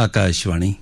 आकाशवाणी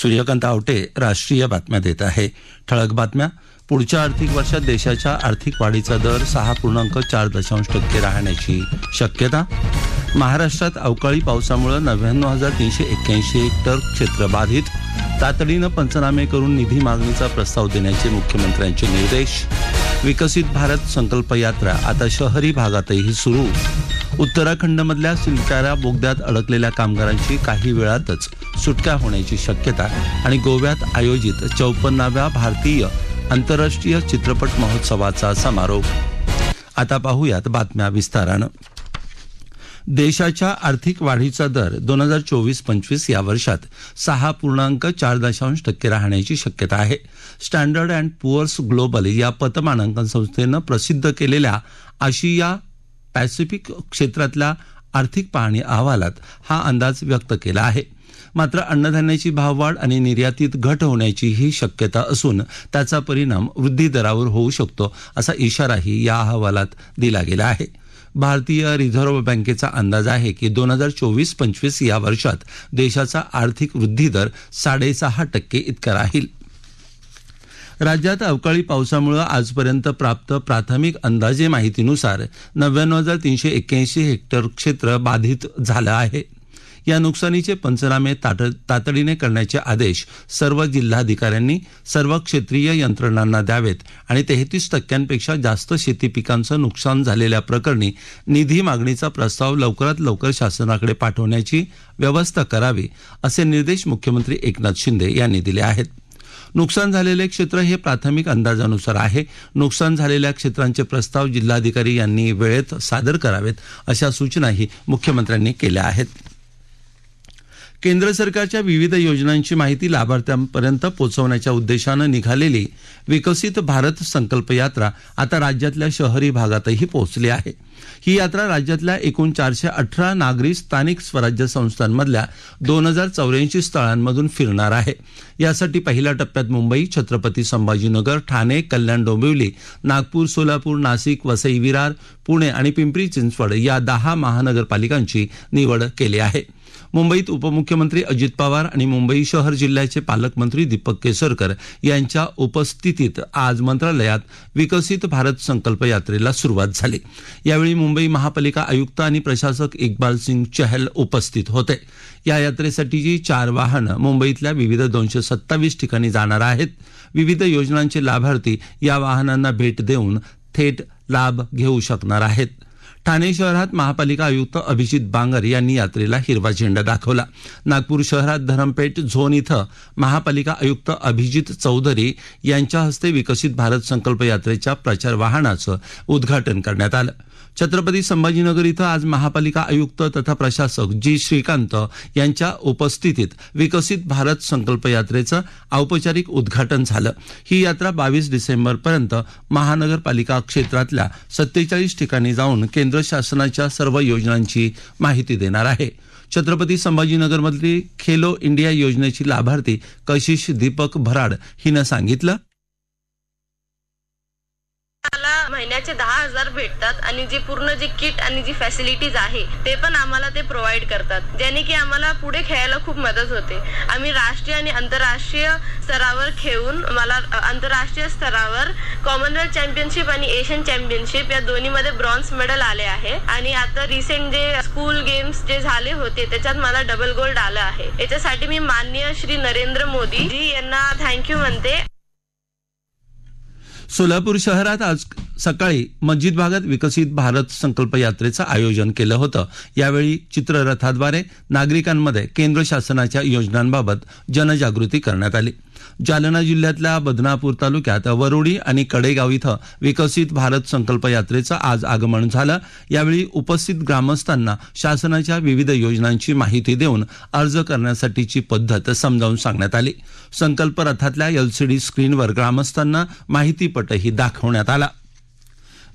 सूर्यकांत आवटे राष्ट्रीय बातम्या देत आहे ठळक बातम्या पुढच्या आर्थिक वर्षात देशाच्या आर्थिक वाढीचा दर सहा पूर्णांक चार दशांश टक्के राहण्याची शक्यता महाराष्ट्रात अवकाळी पावसामुळे नव्याण्णव हजार तीनशे एक्क्याऐंशी हेक्टर क्षेत्र बाधित तातडीनं पंचनामे करून निधी मागणीचा प्रस्ताव देण्याचे मुख्यमंत्र्यांचे निर्देश विकसित भारत संकल्प यात्रा आता शहरी भागातही सुरू उत्तराखंडमधल्या सिलचारा बोगद्यात अडकलेल्या कामगारांची काही वेळातच सुटका होण्याची शक्यता आणि गोव्यात आयोजित चौपन्नाव्या भारतीय आंतरराष्ट्रीय चित्रपट महोत्सवाचा समारोप आता पाहूयात बातम्या विस्तारानं देशाच्या आर्थिक वाढीचा दर दोन हजार चोवीस पंचवीस या वर्षात सहा पूर्णांक चार दशांश टक्के राहण्याची शक्यता आहे स्टँडर्ड अँड पुअर्स ग्लोबल या पतमानांकन संस्थेनं प्रसिद्ध केलेल्या आशिया पॅसिफिक क्षेत्रातल्या आर्थिक पाहणी अहवालात हा अंदाज व्यक्त केला आहे मात्र अन्नधान्याची भाववाढ आणि निर्यातीत घट होण्याची ही शक्यता असून त्याचा परिणाम वृद्धी दरावर होऊ शकतो असा इशाराही या अहवालात दिला गेला आहे भारतीय रिझर्व्ह बँकेचा अंदाज आहे की दोन हजार चोवीस पंचवीस या वर्षात देशाचा आर्थिक वृद्धी दर साडेसहा टक्के इतका राहील राज्यात अवकाळी पावसामुळे आजपर्यंत प्राप्त प्राथमिक अंदाजे माहितीनुसार नव्याण्णव हजार तीनशे एक्क्याऐंशी हेक्टर क्षेत्र बाधित झालं आहे या नुकसानीचे पंचनामे तातडीने करण्याचे आदेश सर्व जिल्हाधिकाऱ्यांनी सर्व क्षेत्रीय यंत्रणांना द्यावेत आणि तेहतीस टक्क्यांपेक्षा जास्त शेती पिकांचं नुकसान झालेल्या प्रकरणी निधी मागणीचा प्रस्ताव लवकरात लवकर शासनाकडे पाठवण्याची व्यवस्था करावी असे निर्देश मुख्यमंत्री एकनाथ शिंदे यांनी दिले आहेत नुकसान झालेले क्षेत्र हे प्राथमिक अंदाजानुसार आहे नुकसान झालेल्या क्षेत्रांचे प्रस्ताव जिल्हाधिकारी यांनी वेळेत सादर करावेत अशा सूचनाही मुख्यमंत्र्यांनी केल्या आहेत केंद्र सरकारच्या विविध योजनांची माहिती लाभार्थ्यांपर्यंत पोहोचवण्याच्या उद्देशानं निघालेली विकसित भारत संकल्प यात्रा आता राज्यातल्या शहरी भागातही पोहोचली आहे ही यात्रा राज्यातल्या एकूण चारशे अठरा नागरी स्थानिक स्वराज्य संस्थांमधल्या दोन हजार चौऱ्याऐंशी स्थळांमधून फिरणार आहे यासाठी पहिल्या टप्प्यात मुंबई छत्रपती संभाजीनगर ठाणे कल्याण डोंबिवली नागपूर सोलापूर नाशिक वसई विरार पुणे आणि पिंपरी चिंचवड या दहा महानगरपालिकांची निवड केली आहे मुंबईत उपमुख्यमंत्री अजित पवार आणि मुंबई शहर जिल्ह्याचे पालकमंत्री दीपक केसरकर यांच्या उपस्थितीत आज मंत्रालयात विकसित भारत संकल्प यात्रेला सुरुवात झाली यावेळी मुंबई महापालिका आयुक्त आणि प्रशासक इक्बाल सिंग चहल उपस्थित होते या यात्रेसाठीची चार वाहनं मुंबईतल्या विविध दोनशे सत्तावीस ठिकाणी जाणार आहेत विविध योजनांचे लाभार्थी या वाहनांना भेट देऊन थेट लाभ घेऊ शकणार आहेत ठाणे शहरात महापालिका आयुक्त अभिजित बांगर यांनी यात्रेला हिरवा झेंडा दाखवला नागपूर शहरात धरमपेठ झोन इथं महापालिका आयुक्त अभिजित चौधरी यांच्या हस्ते विकसित भारत संकल्प यात्रेच्या प्रचार वाहनाचं उद्घाटन करण्यात आलं छत्रपती संभाजीनगर इथं आज महापालिका आयुक्त तथा प्रशासक जी श्रीकांत यांच्या उपस्थितीत विकसित भारत संकल्प यात्रेचं औपचारिक उद्घाटन झालं ही यात्रा बावीस डिसेंबरपर्यंत महानगरपालिका क्षेत्रातल्या सत्तेचाळीस ठिकाणी जाऊन केंद्र शासनाच्या सर्व योजनांची माहिती देणार आहे छत्रपती संभाजीनगरमधली खेलो इंडिया योजनेची लाभार्थी कशिश दीपक भराड हिनं सांगितलं महिन्याचे दहा हजार भेटतात आणि जे पूर्ण जे किट आणि जी फॅसिलिटीज आहे ते पण आम्हाला ते प्रोव्हाइड करतात ज्याने की आम्हाला पुढे खेळायला खूप मदत होते आम्ही राष्ट्रीय आणि आंतरराष्ट्रीय स्तरावर खेळून मला आंतरराष्ट्रीय स्तरावर कॉमनवेल्थ चॅम्पियनशिप आणि एशियन चॅम्पियनशिप या दोन्हीमध्ये ब्रॉन्झ मेडल आले आहे आणि आता रिसेंट जे स्कूल गेम्स जे झाले होते त्याच्यात मला डबल गोल्ड आलं आहे याच्यासाठी मी माननीय श्री नरेंद्र मोदी जी यांना थँक्यू म्हणते सोलापूर शहरात आज सकाळी मस्जिद भागात विकसित भारत संकल्प यात्रेचं आयोजन केलं होतं यावेळी चित्ररथाद्वारे नागरिकांमध्ये केंद्र शासनाच्या योजनांबाबत जनजागृती करण्यात आली जालना जिल्ह्यातल्या बदनापूर तालुक्यात वरुडी आणि कडेगाव इथं विकसित भारत संकल्प यात्रेचं आज आगमन झालं यावेळी उपस्थित ग्रामस्थांना शासनाच्या विविध योजनांची माहिती देऊन अर्ज करण्यासाठीची पद्धत समजावून सांगण्यात आली संकल्प रथातल्या एलसीडी स्क्रीनवर ग्रामस्थांना माहितीपटही दाखवण्यात आला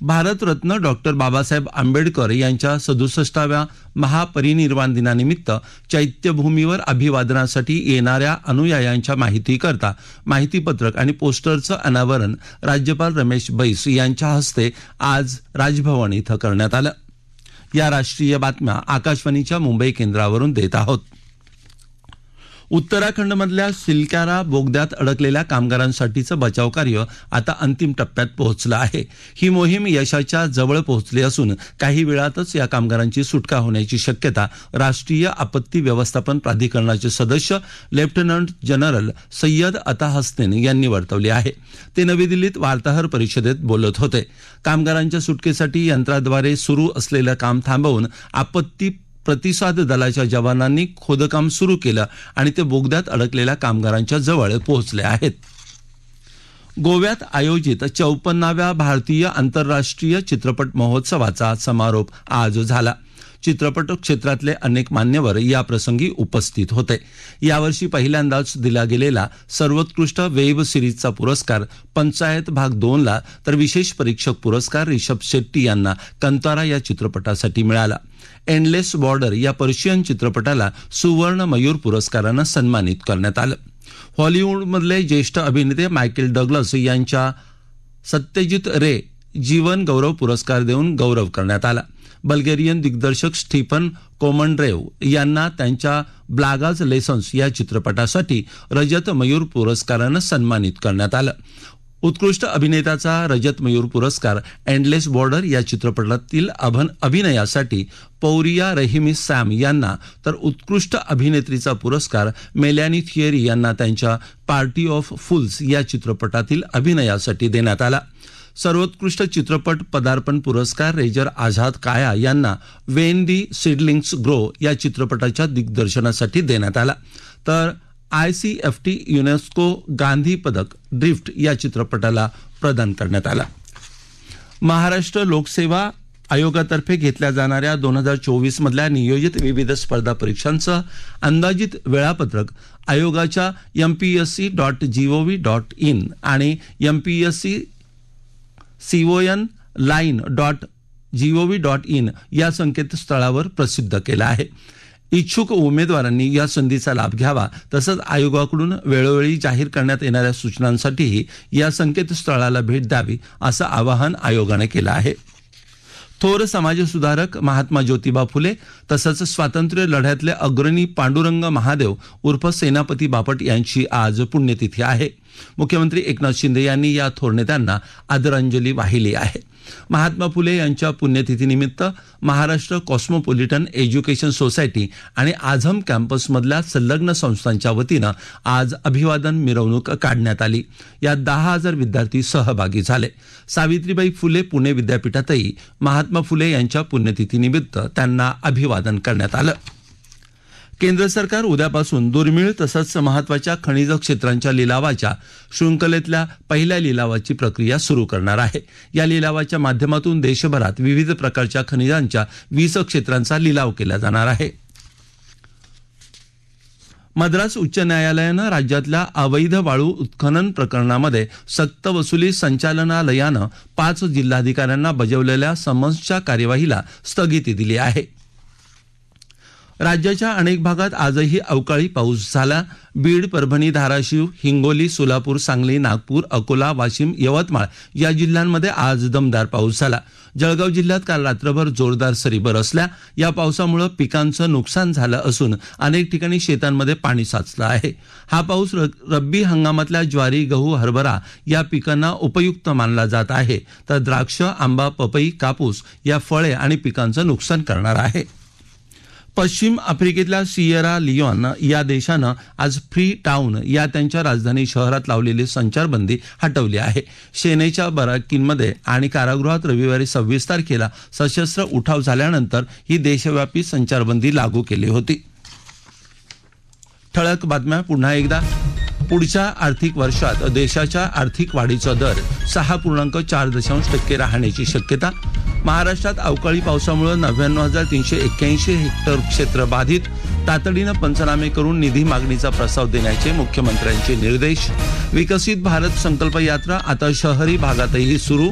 भारतरत्न डॉक्टर बाबासाहेब आंबेडकर यांच्या सदुसष्टाव्या महापरिनिर्वाण दिनानिमित्त चैत्यभूमीवर अभिवादनासाठी येणाऱ्या अनुयायांच्या माहितीकरता माहितीपत्रक आणि पोस्टरचं अनावरण राज्यपाल रमेश बैस यांच्या हस्ते आज राजभवन इथं करण्यात आलं या राष्ट्रीय बातम्या आकाशवाणीच्या मुंबई केंद्रावरून देत आहोत उत्तराखंडमधल्या सिलक्यारा बोगद्यात अडकलेल्या कामगारांसाठीचं बचाव कार्य आता अंतिम टप्प्यात पोहोचलं आहे ही मोहीम यशाच्या जवळ पोहोचली असून काही वेळातच या कामगारांची सुटका होण्याची शक्यता राष्ट्रीय आपत्ती व्यवस्थापन प्राधिकरणाचे सदस्य लेफ्टनंट जनरल सय्यद अता हस्तेन यांनी वर्तवली आहे ते नवी दिल्लीत वार्ताहर परिषदेत बोलत होते कामगारांच्या सुटकेसाठी यंत्राद्वारे सुरू असलेलं काम थांबवून आपत्ती प्रतिसाद दलाच्या जवानांनी खोदकाम सुरू केलं आणि ते बोगद्यात अडकलेल्या कामगारांच्या जवळ पोहोचले आहेत गोव्यात आयोजित चौपन्नाव्या भारतीय आंतरराष्ट्रीय चित्रपट महोत्सवाचा समारोप आज झाला चित्रपट क्षेत्रातले अनेक मान्यवर याप्रसंगी उपस्थित होते यावर्षी पहिल्यांदाच दिला गेलेला सर्वोत्कृष्ट वेब सिरीजचा पुरस्कार पंचायत भाग दोनला तर विशेष परीक्षक पुरस्कार रिषभ शेट्टी यांना कंतारा या चित्रपटासाठी मिळाला एंडलेस बॉर्डर या पर्शियन चित्रपटाला सुवर्ण मयूर पुरस्कारानं सन्मानित करण्यात आलं हॉलिवूडमधले ज्येष्ठ अभिनेते मायकेल डगलस यांच्या सत्यजित रे जीवन गौरव पुरस्कार देऊन गौरव करण्यात आला बल्गेरियन दिग्दर्शक स्टीफन कोमनरेव यांना त्यांच्या ब्लागाज लेसन्स या चित्रपटासाठी रजत मयूर पुरस्कारानं सन्मानित करण्यात आलं उत्कृष्ट अभिनेताचा रजत मयूर पुरस्कार एंडलेस बॉर्डर या चित्रपटातील अभन अभिनयासाठी पौरिया रहिमी सॅम यांना तर उत्कृष्ट अभिनेत्रीचा पुरस्कार मेलॅनी थिएरी यांना त्यांच्या पार्टी ऑफ फुल्स या चित्रपटातील अभिनयासाठी देण्यात आला सर्वोत्कृष्ट चित्रपट पदार्पण पुरस्कार रेजर आझाद काया यांना वेन दी सिडलिंग्स ग्रो या चित्रपटाच्या दिग्दर्शनासाठी देण्यात आला तर I C F T UNESCO Gandhi पदक ड्रिफ्ट या चित्रपटाला प्रदान करण्यात आला महाराष्ट्र लोकसेवा आयोगातर्फे घेतल्या जाणाऱ्या दोन हजार चोवीसमधल्या नियोजित विविध स्पर्धा परीक्षांचं अंदाजित वेळापत्रक आयोगाच्या M P S C dot G O V dot in आणि M P S C C O N line dot G O V dot in या संकेतस्थळावर प्रसिद्ध केला आहे इच्छुक उमेदवारांनी या संधीचा लाभ घ्यावा तसंच आयोगाकडून वेळोवेळी जाहीर करण्यात येणाऱ्या सूचनांसाठीही या संकेतस्थळाला भेट द्यावी असं आवाहन आयोगानं केलं आहे थोर समाजसुधारक महात्मा ज्योतिबा फुले तसंच स्वातंत्र्य लढ्यातले अग्रणी पांडुरंग महादेव उर्फ सेनापती बापट यांची आज पुण्यतिथी आहे मुख्यमंत्री एकनाथ शिंदे यांनी या थोर नेत्यांना आदरांजली वाहिली आहे महात्मा फुले यांच्या पुण्यतिथीनिमित्त महाराष्ट्र कॉस्मोपॉलिटन एज्युकेशन सोसायटी आणि आझम कॅम्पसमधल्या संलग्न संस्थांच्या वतीनं आज अभिवादन मिरवणूक काढण्यात आली यात दहा हजार विद्यार्थी सहभागी झाले सावित्रीबाई फुले पुणे विद्यापीठातही महात्मा फुले यांच्या पुण्यतिथीनिमित्त त्यांना अभिवादन करण्यात आलं केंद्र सरकार उद्यापासून दुर्मिळ तसंच महत्वाच्या खनिज क्षेत्रांच्या लिलावाच्या शृंखलेतल्या पहिल्या लिलावाची प्रक्रिया सुरू करणार आहे या लिलावाच्या माध्यमातून देशभरात विविध प्रकारच्या खनिजांच्या वीस क्षेत्रांचा लिलाव केला जाणार आहे मद्रास उच्च न्यायालयानं राज्यातल्या अवैध वाळू उत्खनन प्रकरणामध्ये सक्तवसुली संचालनालयानं पाच जिल्हाधिकाऱ्यांना बजावलेल्या समन्सच्या कार्यवाहीला स्थगिती दिली आहे राज्याच्या अनेक भागात आजही अवकाळी पाऊस झाला बीड परभणी धाराशिव हिंगोली सोलापूर सांगली नागपूर अकोला वाशिम यवतमाळ या जिल्ह्यांमध्ये आज दमदार पाऊस झाला जळगाव जिल्ह्यात काल रात्रभर जोरदार सरी बरसल्या या पावसामुळे पिकांचं नुकसान झालं असून अनेक ठिकाणी शेतांमध्ये पाणी साचलं आहे हा पाऊस रब्बी हंगामातल्या ज्वारी गहू हरभरा या पिकांना उपयुक्त मानला जात आहे तर द्राक्ष आंबा पपई कापूस या फळे आणि पिकांचं नुकसान करणार आहे पश्चिम आफ्रिकेतल्या सिएरा लियोन या देशानं आज फ्री टाऊन या त्यांच्या राजधानी शहरात लावलेली संचारबंदी हटवली आहे सेनेच्या बराकींमध्ये आणि कारागृहात रविवारी सव्वीस तारखेला सशस्त्र उठाव झाल्यानंतर ही देशव्यापी संचारबंदी लागू केली होती ठळक बातम्या पुन्हा एकदा पुढच्या आर्थिक वर्षात देशाच्या आर्थिक वाढीचा दर सहा पूर्णांक चार दशांश टक्के राहण्याची शक्यता महाराष्ट्रात अवकाळी पावसामुळे नव्याण्णव हजार तीनशे एक्क्याऐंशी हेक्टर क्षेत्र बाधित तातडीनं पंचनामे करून निधी मागणीचा प्रस्ताव देण्याचे मुख्यमंत्र्यांचे निर्देश विकसित भारत संकल्प यात्रा आता शहरी भागातही सुरू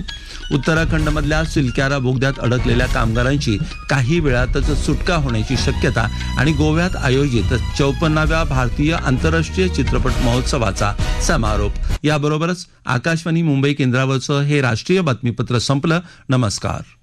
उत्तराखंडमधल्या सिलक्यारा बोगद्यात अडकलेल्या कामगारांची काही वेळातच सुटका होण्याची शक्यता आणि गोव्यात आयोजित चौपन्नाव्या भारतीय आंतरराष्ट्रीय चित्रपट महोत्सवाचा समारोप याबरोबरच आकाशवाणी मुंबई केंद्रावरचं हे राष्ट्रीय बातमीपत्र संपलं नमस्कार